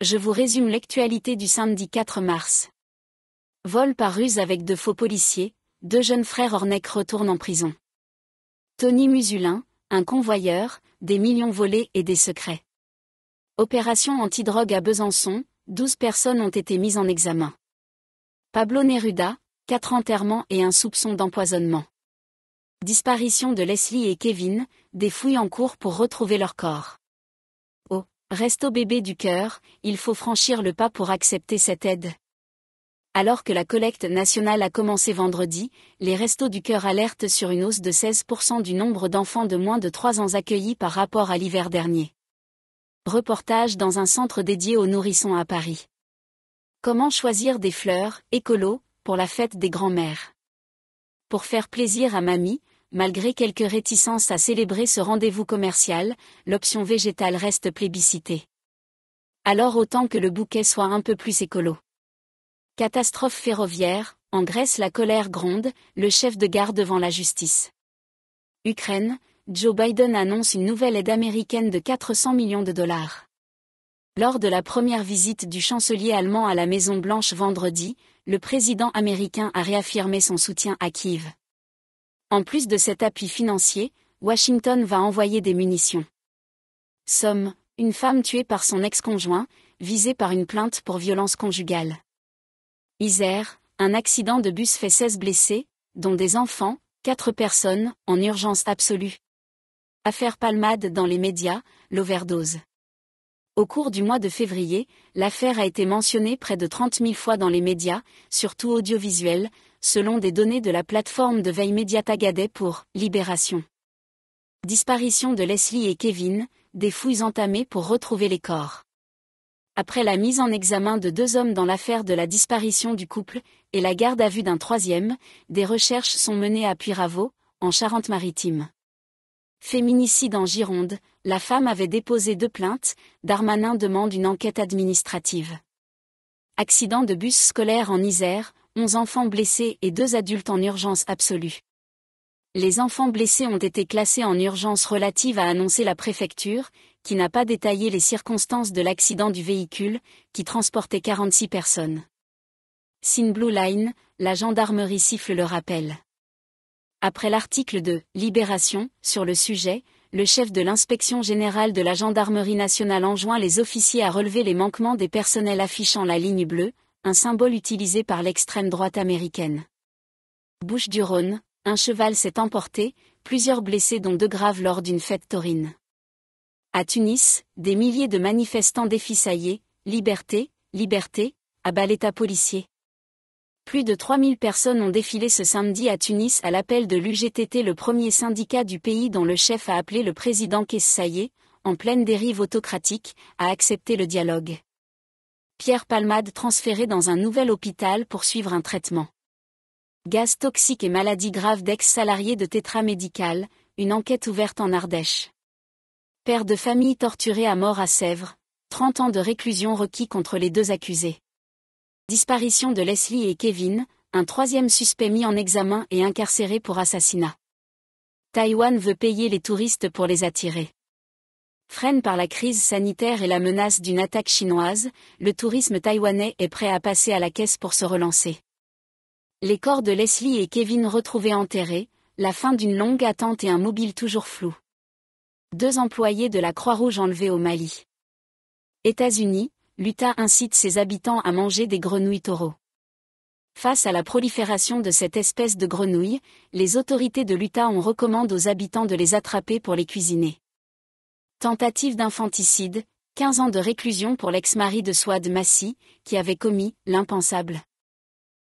je vous résume l'actualité du samedi 4 mars. Vol par ruse avec deux faux policiers, deux jeunes frères Ornec retournent en prison. Tony Musulin, un convoyeur, des millions volés et des secrets. Opération antidrogue à Besançon, 12 personnes ont été mises en examen. Pablo Neruda, quatre enterrements et un soupçon d'empoisonnement. Disparition de Leslie et Kevin, des fouilles en cours pour retrouver leur corps. Resto bébé du cœur, il faut franchir le pas pour accepter cette aide. Alors que la collecte nationale a commencé vendredi, les Restos du cœur alertent sur une hausse de 16% du nombre d'enfants de moins de 3 ans accueillis par rapport à l'hiver dernier. Reportage dans un centre dédié aux nourrissons à Paris. Comment choisir des fleurs, écolo, pour la fête des grands-mères Pour faire plaisir à mamie, malgré quelques réticences à célébrer ce rendez-vous commercial, l'option végétale reste plébiscitée. Alors autant que le bouquet soit un peu plus écolo. Catastrophe ferroviaire, en Grèce la colère gronde, le chef de gare devant la justice. Ukraine, Joe Biden annonce une nouvelle aide américaine de 400 millions de dollars. Lors de la première visite du chancelier allemand à la Maison-Blanche vendredi, le président américain a réaffirmé son soutien à Kiev. En plus de cet appui financier, Washington va envoyer des munitions. Somme, une femme tuée par son ex-conjoint, visée par une plainte pour violence conjugale. Isère, un accident de bus fait 16 blessés, dont des enfants, 4 personnes, en urgence absolue. Affaire Palmade dans les médias, l'overdose. Au cours du mois de février, l'affaire a été mentionnée près de 30 000 fois dans les médias, surtout audiovisuels, selon des données de la plateforme de veille Mediatagadet pour Libération. Disparition de Leslie et Kevin, des fouilles entamées pour retrouver les corps. Après la mise en examen de deux hommes dans l'affaire de la disparition du couple, et la garde à vue d'un troisième, des recherches sont menées à Puyraveau, en Charente-Maritime. Féminicide en Gironde, la femme avait déposé deux plaintes, Darmanin demande une enquête administrative. Accident de bus scolaire en Isère, 11 enfants blessés et 2 adultes en urgence absolue. Les enfants blessés ont été classés en urgence relative à annoncer la préfecture, qui n'a pas détaillé les circonstances de l'accident du véhicule, qui transportait 46 personnes. Sin Blue Line, la gendarmerie siffle le rappel. Après l'article de Libération sur le sujet, le chef de l'inspection générale de la gendarmerie nationale enjoint les officiers à relever les manquements des personnels affichant la ligne bleue, un symbole utilisé par l'extrême droite américaine. Bouche du Rhône, un cheval s'est emporté, plusieurs blessés dont deux graves lors d'une fête taurine. À Tunis, des milliers de manifestants défient Liberté, Liberté, à bas l'État policier. Plus de 3000 personnes ont défilé ce samedi à Tunis à l'appel de l'UGTT, le premier syndicat du pays dont le chef a appelé le président Kessayé, en pleine dérive autocratique, à accepter le dialogue. Pierre Palmade transféré dans un nouvel hôpital pour suivre un traitement. Gaz toxique et maladie grave dex salarié de Tetra Médical, une enquête ouverte en Ardèche. Père de famille torturé à mort à Sèvres, 30 ans de réclusion requis contre les deux accusés. Disparition de Leslie et Kevin, un troisième suspect mis en examen et incarcéré pour assassinat. Taïwan veut payer les touristes pour les attirer. Freine par la crise sanitaire et la menace d'une attaque chinoise, le tourisme taïwanais est prêt à passer à la caisse pour se relancer. Les corps de Leslie et Kevin retrouvés enterrés, la fin d'une longue attente et un mobile toujours flou. Deux employés de la Croix-Rouge enlevés au Mali. États-Unis, l'Utah incite ses habitants à manger des grenouilles taureaux. Face à la prolifération de cette espèce de grenouille, les autorités de l'Utah ont recommandé aux habitants de les attraper pour les cuisiner. Tentative d'infanticide, 15 ans de réclusion pour l'ex-mari de Swad Massi, qui avait commis l'impensable.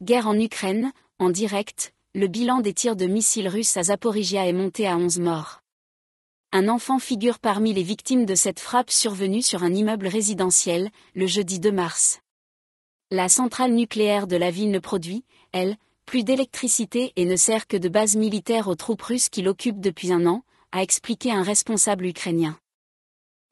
Guerre en Ukraine, en direct, le bilan des tirs de missiles russes à Zaporizhia est monté à 11 morts. Un enfant figure parmi les victimes de cette frappe survenue sur un immeuble résidentiel, le jeudi 2 mars. La centrale nucléaire de la ville ne produit, elle, plus d'électricité et ne sert que de base militaire aux troupes russes qui l'occupent depuis un an, a expliqué un responsable ukrainien.